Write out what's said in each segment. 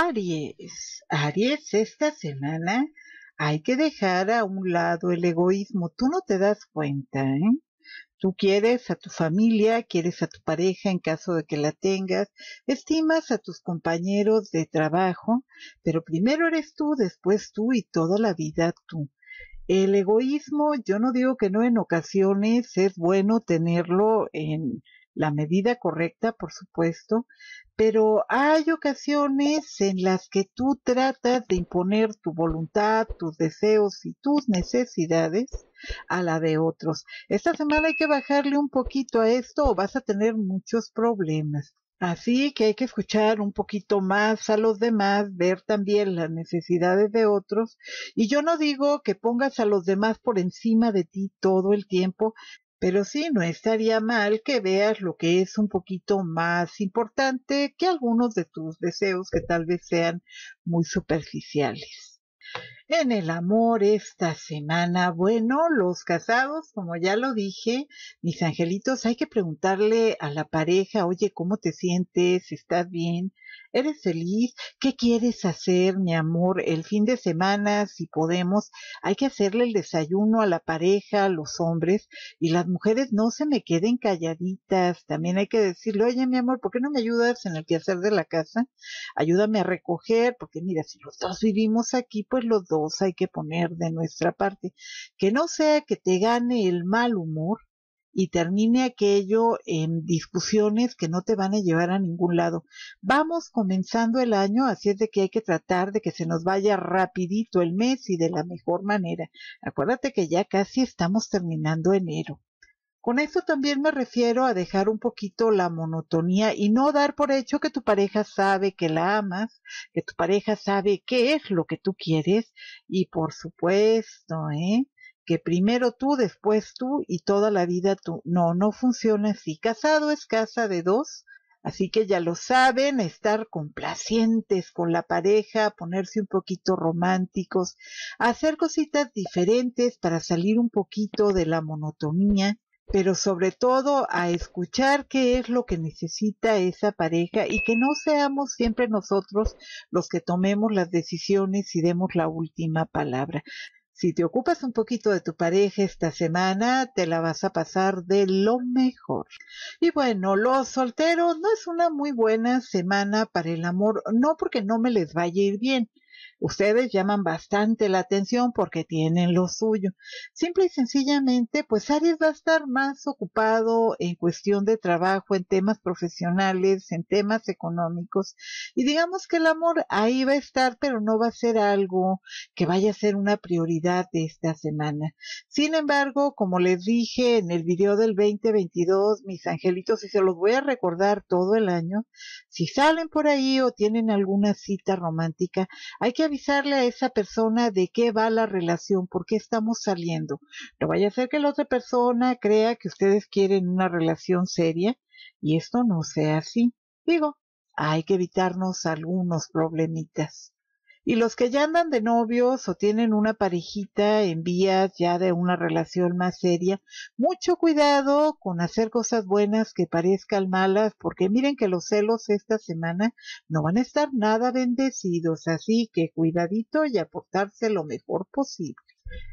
Aries, Aries, esta semana hay que dejar a un lado el egoísmo. Tú no te das cuenta, ¿eh? Tú quieres a tu familia, quieres a tu pareja en caso de que la tengas, estimas a tus compañeros de trabajo, pero primero eres tú, después tú y toda la vida tú. El egoísmo, yo no digo que no en ocasiones es bueno tenerlo en, la medida correcta, por supuesto, pero hay ocasiones en las que tú tratas de imponer tu voluntad, tus deseos y tus necesidades a la de otros. Esta semana hay que bajarle un poquito a esto o vas a tener muchos problemas. Así que hay que escuchar un poquito más a los demás, ver también las necesidades de otros. Y yo no digo que pongas a los demás por encima de ti todo el tiempo, pero sí, no estaría mal que veas lo que es un poquito más importante que algunos de tus deseos que tal vez sean muy superficiales. En el amor esta semana, bueno, los casados, como ya lo dije, mis angelitos, hay que preguntarle a la pareja, oye, ¿cómo te sientes? ¿Estás bien? ¿Eres feliz? ¿Qué quieres hacer, mi amor? El fin de semana, si podemos, hay que hacerle el desayuno a la pareja, a los hombres, y las mujeres no se me queden calladitas. También hay que decirle, oye, mi amor, ¿por qué no me ayudas en el quehacer de la casa? Ayúdame a recoger, porque mira, si los dos vivimos aquí, pues los dos hay que poner de nuestra parte, que no sea que te gane el mal humor y termine aquello en discusiones que no te van a llevar a ningún lado. Vamos comenzando el año, así es de que hay que tratar de que se nos vaya rapidito el mes y de la mejor manera. Acuérdate que ya casi estamos terminando enero. Con eso también me refiero a dejar un poquito la monotonía y no dar por hecho que tu pareja sabe que la amas, que tu pareja sabe qué es lo que tú quieres y por supuesto, ¿eh? que primero tú, después tú y toda la vida tú. No, no funciona así. Casado es casa de dos, así que ya lo saben, estar complacientes con la pareja, ponerse un poquito románticos, hacer cositas diferentes para salir un poquito de la monotonía pero sobre todo a escuchar qué es lo que necesita esa pareja y que no seamos siempre nosotros los que tomemos las decisiones y demos la última palabra. Si te ocupas un poquito de tu pareja esta semana, te la vas a pasar de lo mejor. Y bueno, los solteros no es una muy buena semana para el amor, no porque no me les vaya a ir bien, Ustedes llaman bastante la atención porque tienen lo suyo. Simple y sencillamente, pues Aries va a estar más ocupado en cuestión de trabajo, en temas profesionales, en temas económicos. Y digamos que el amor ahí va a estar, pero no va a ser algo que vaya a ser una prioridad de esta semana. Sin embargo, como les dije en el video del 2022, mis angelitos, y se los voy a recordar todo el año, si salen por ahí o tienen alguna cita romántica, hay que avisarle a esa persona de qué va la relación, por qué estamos saliendo. No vaya a ser que la otra persona crea que ustedes quieren una relación seria y esto no sea así. Digo, hay que evitarnos algunos problemitas. Y los que ya andan de novios o tienen una parejita en vías ya de una relación más seria, mucho cuidado con hacer cosas buenas que parezcan malas, porque miren que los celos esta semana no van a estar nada bendecidos, así que cuidadito y aportarse lo mejor posible.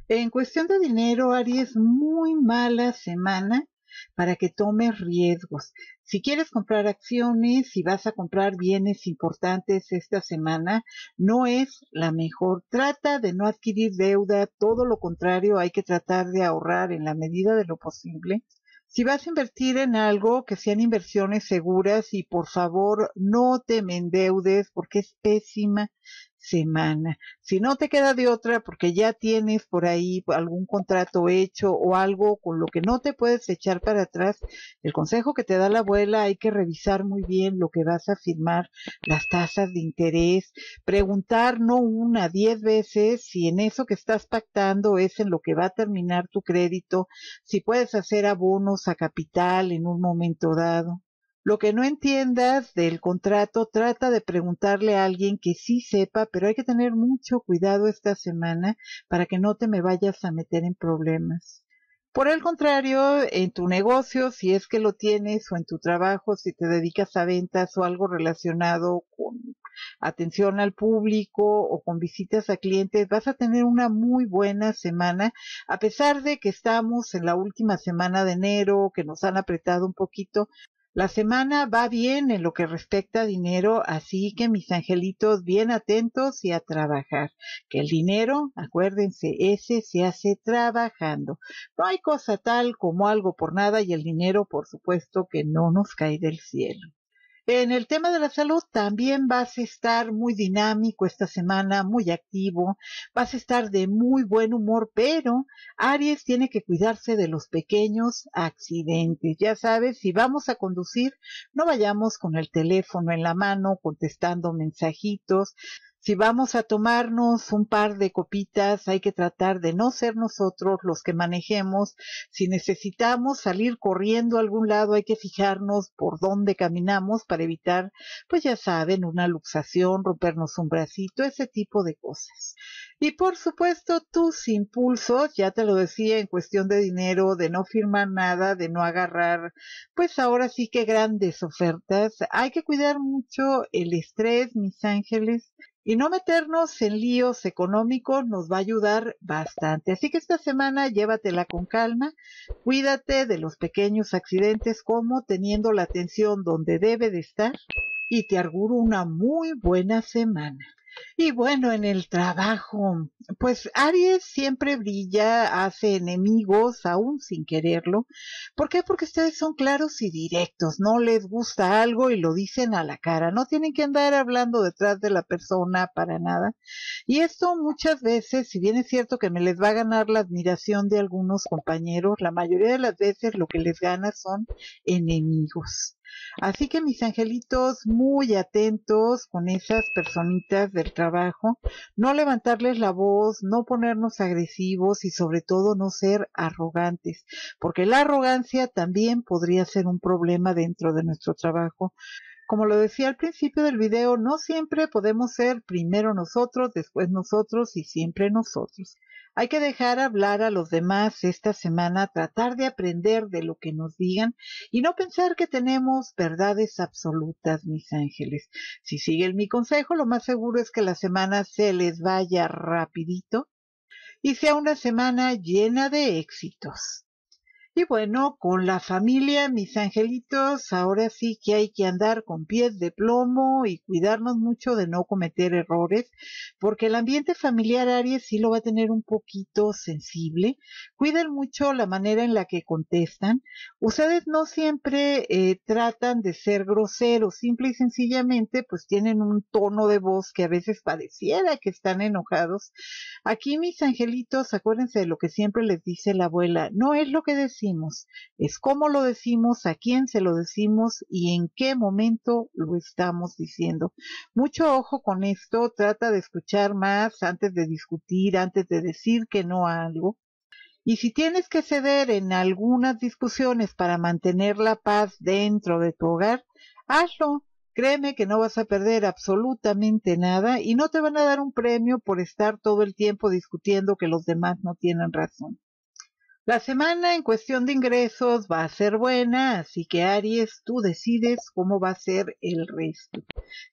En cuestión de dinero, Aries, muy mala semana para que tomes riesgos. Si quieres comprar acciones, si vas a comprar bienes importantes esta semana, no es la mejor. Trata de no adquirir deuda, todo lo contrario, hay que tratar de ahorrar en la medida de lo posible. Si vas a invertir en algo, que sean inversiones seguras y por favor no te me porque es pésima semana. Si no te queda de otra porque ya tienes por ahí algún contrato hecho o algo con lo que no te puedes echar para atrás, el consejo que te da la abuela hay que revisar muy bien lo que vas a firmar, las tasas de interés, preguntar no una, diez veces si en eso que estás pactando es en lo que va a terminar tu crédito, si puedes hacer abonos a capital en un momento dado. Lo que no entiendas del contrato, trata de preguntarle a alguien que sí sepa, pero hay que tener mucho cuidado esta semana para que no te me vayas a meter en problemas. Por el contrario, en tu negocio, si es que lo tienes, o en tu trabajo, si te dedicas a ventas o algo relacionado con atención al público o con visitas a clientes, vas a tener una muy buena semana, a pesar de que estamos en la última semana de enero, que nos han apretado un poquito, la semana va bien en lo que respecta a dinero, así que mis angelitos bien atentos y a trabajar. Que el dinero, acuérdense, ese se hace trabajando. No hay cosa tal como algo por nada y el dinero, por supuesto, que no nos cae del cielo. En el tema de la salud también vas a estar muy dinámico esta semana, muy activo, vas a estar de muy buen humor, pero Aries tiene que cuidarse de los pequeños accidentes. Ya sabes, si vamos a conducir, no vayamos con el teléfono en la mano contestando mensajitos. Si vamos a tomarnos un par de copitas, hay que tratar de no ser nosotros los que manejemos. Si necesitamos salir corriendo a algún lado, hay que fijarnos por dónde caminamos para evitar, pues ya saben, una luxación, rompernos un bracito, ese tipo de cosas. Y por supuesto, tus impulsos, ya te lo decía, en cuestión de dinero, de no firmar nada, de no agarrar, pues ahora sí que grandes ofertas. Hay que cuidar mucho el estrés, mis ángeles, y no meternos en líos económicos nos va a ayudar bastante. Así que esta semana llévatela con calma, cuídate de los pequeños accidentes como teniendo la atención donde debe de estar y te auguro una muy buena semana. Y bueno, en el trabajo, pues Aries siempre brilla, hace enemigos, aún sin quererlo. ¿Por qué? Porque ustedes son claros y directos, no les gusta algo y lo dicen a la cara, no tienen que andar hablando detrás de la persona para nada. Y esto muchas veces, si bien es cierto que me les va a ganar la admiración de algunos compañeros, la mayoría de las veces lo que les gana son enemigos. Así que mis angelitos, muy atentos con esas personitas del trabajo, no levantarles la voz, no ponernos agresivos y sobre todo no ser arrogantes, porque la arrogancia también podría ser un problema dentro de nuestro trabajo. Como lo decía al principio del video, no siempre podemos ser primero nosotros, después nosotros y siempre nosotros. Hay que dejar hablar a los demás esta semana, tratar de aprender de lo que nos digan y no pensar que tenemos verdades absolutas, mis ángeles. Si siguen mi consejo, lo más seguro es que la semana se les vaya rapidito y sea una semana llena de éxitos. Y bueno, con la familia, mis angelitos, ahora sí que hay que andar con pies de plomo y cuidarnos mucho de no cometer errores, porque el ambiente familiar Aries sí lo va a tener un poquito sensible. Cuiden mucho la manera en la que contestan. Ustedes no siempre eh, tratan de ser groseros, simple y sencillamente pues tienen un tono de voz que a veces pareciera que están enojados. Aquí mis angelitos, acuérdense de lo que siempre les dice la abuela, no es lo que decía es cómo lo decimos, a quién se lo decimos y en qué momento lo estamos diciendo. Mucho ojo con esto, trata de escuchar más antes de discutir, antes de decir que no a algo. Y si tienes que ceder en algunas discusiones para mantener la paz dentro de tu hogar, hazlo. Créeme que no vas a perder absolutamente nada y no te van a dar un premio por estar todo el tiempo discutiendo que los demás no tienen razón. La semana en cuestión de ingresos va a ser buena, así que Aries, tú decides cómo va a ser el resto.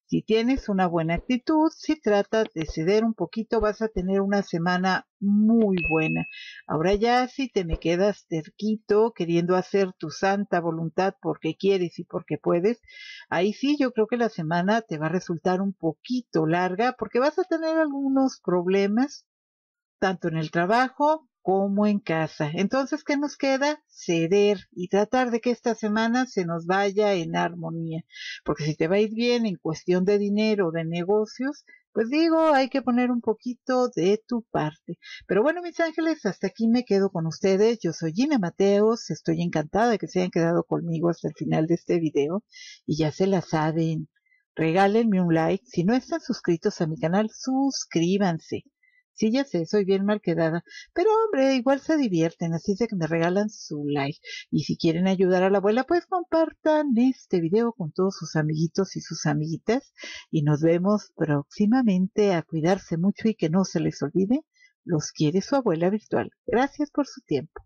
Si tienes una buena actitud, si tratas de ceder un poquito, vas a tener una semana muy buena. Ahora ya si te me quedas terquito queriendo hacer tu santa voluntad porque quieres y porque puedes, ahí sí yo creo que la semana te va a resultar un poquito larga porque vas a tener algunos problemas tanto en el trabajo como en casa. Entonces, ¿qué nos queda? Ceder y tratar de que esta semana se nos vaya en armonía. Porque si te va a ir bien en cuestión de dinero, o de negocios, pues digo, hay que poner un poquito de tu parte. Pero bueno, mis ángeles, hasta aquí me quedo con ustedes. Yo soy Gina Mateos, estoy encantada de que se hayan quedado conmigo hasta el final de este video y ya se la saben. Regálenme un like. Si no están suscritos a mi canal, suscríbanse. Sí, ya sé, soy bien mal quedada. Pero hombre, igual se divierten, así de que me regalan su like. Y si quieren ayudar a la abuela, pues compartan este video con todos sus amiguitos y sus amiguitas. Y nos vemos próximamente a cuidarse mucho y que no se les olvide. Los quiere su abuela virtual. Gracias por su tiempo.